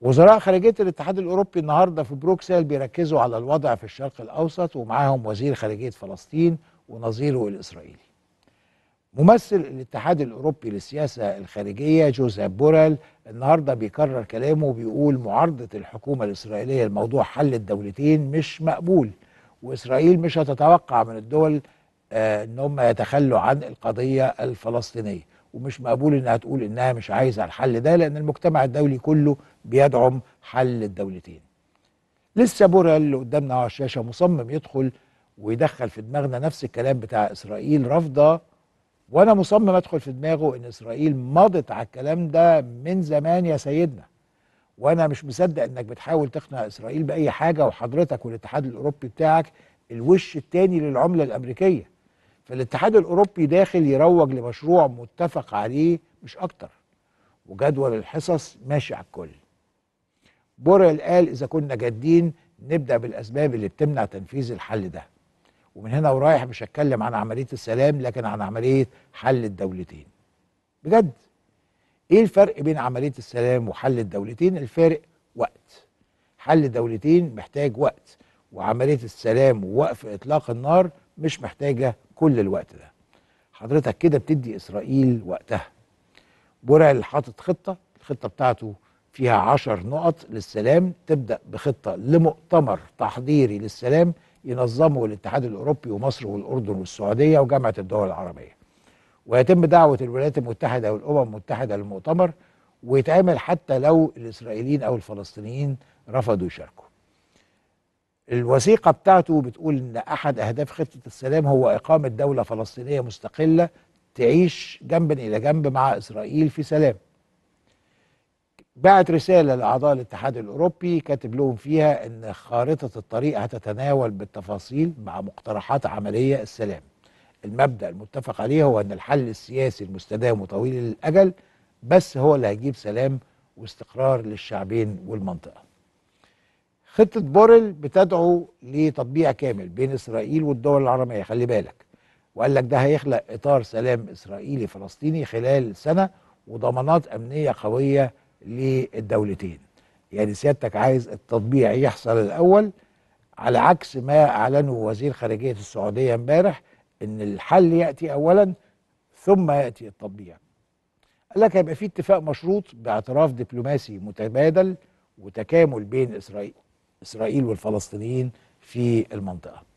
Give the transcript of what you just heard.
وزراء خارجيه الاتحاد الاوروبي النهارده في بروكسل بيركزوا على الوضع في الشرق الاوسط ومعاهم وزير خارجيه فلسطين ونظيره الاسرائيلي. ممثل الاتحاد الاوروبي للسياسه الخارجيه جوزيف بورال النهارده بيكرر كلامه وبيقول معارضه الحكومه الاسرائيليه لموضوع حل الدولتين مش مقبول واسرائيل مش هتتوقع من الدول آه ان هم يتخلوا عن القضيه الفلسطينيه. ومش مقبول انها تقول انها مش عايزه الحل ده لان المجتمع الدولي كله بيدعم حل الدولتين. لسه بوريل اللي قدامنا على الشاشه مصمم يدخل ويدخل في دماغنا نفس الكلام بتاع اسرائيل رافضه وانا مصمم ادخل في دماغه ان اسرائيل مضت على الكلام ده من زمان يا سيدنا. وانا مش مصدق انك بتحاول تقنع اسرائيل باي حاجه وحضرتك والاتحاد الاوروبي بتاعك الوش التاني للعمله الامريكيه. فالاتحاد الاوروبي داخل يروج لمشروع متفق عليه مش اكتر وجدول الحصص ماشي على الكل بوريل قال اذا كنا جادين نبدا بالاسباب اللي بتمنع تنفيذ الحل ده ومن هنا ورايح مش هتكلم عن عمليه السلام لكن عن عمليه حل الدولتين بجد ايه الفرق بين عمليه السلام وحل الدولتين الفارق وقت حل دولتين محتاج وقت وعمليه السلام ووقف اطلاق النار مش محتاجه كل الوقت ده حضرتك كده بتدي اسرائيل وقتها بورعل حاطط خطه الخطه بتاعته فيها عشر نقط للسلام تبدا بخطه لمؤتمر تحضيري للسلام ينظمه الاتحاد الاوروبي ومصر والاردن والسعوديه وجامعه الدول العربيه ويتم دعوه الولايات المتحده والامم المتحده للمؤتمر ويتعمل حتى لو الاسرائيليين او الفلسطينيين رفضوا يشاركوا الوثيقة بتاعته بتقول إن أحد أهداف خطة السلام هو إقامة دولة فلسطينية مستقلة تعيش جنبا إلى جنب مع إسرائيل في سلام بعت رسالة لأعضاء الاتحاد الأوروبي كاتب لهم فيها إن خارطة الطريق هتتناول بالتفاصيل مع مقترحات عملية السلام المبدأ المتفق عليه هو أن الحل السياسي المستدام وطويل الأجل بس هو اللي هيجيب سلام واستقرار للشعبين والمنطقة خطة بوريل بتدعو لتطبيع كامل بين إسرائيل والدول العربية خلي بالك وقال لك ده هيخلق إطار سلام إسرائيلي فلسطيني خلال سنة وضمانات أمنية قوية للدولتين يعني سيادتك عايز التطبيع يحصل الأول على عكس ما أعلنه وزير خارجية السعودية امبارح إن الحل يأتي أولا ثم يأتي التطبيع قال لك هيبقى في اتفاق مشروط باعتراف دبلوماسي متبادل وتكامل بين إسرائيل اسرائيل والفلسطينيين في المنطقه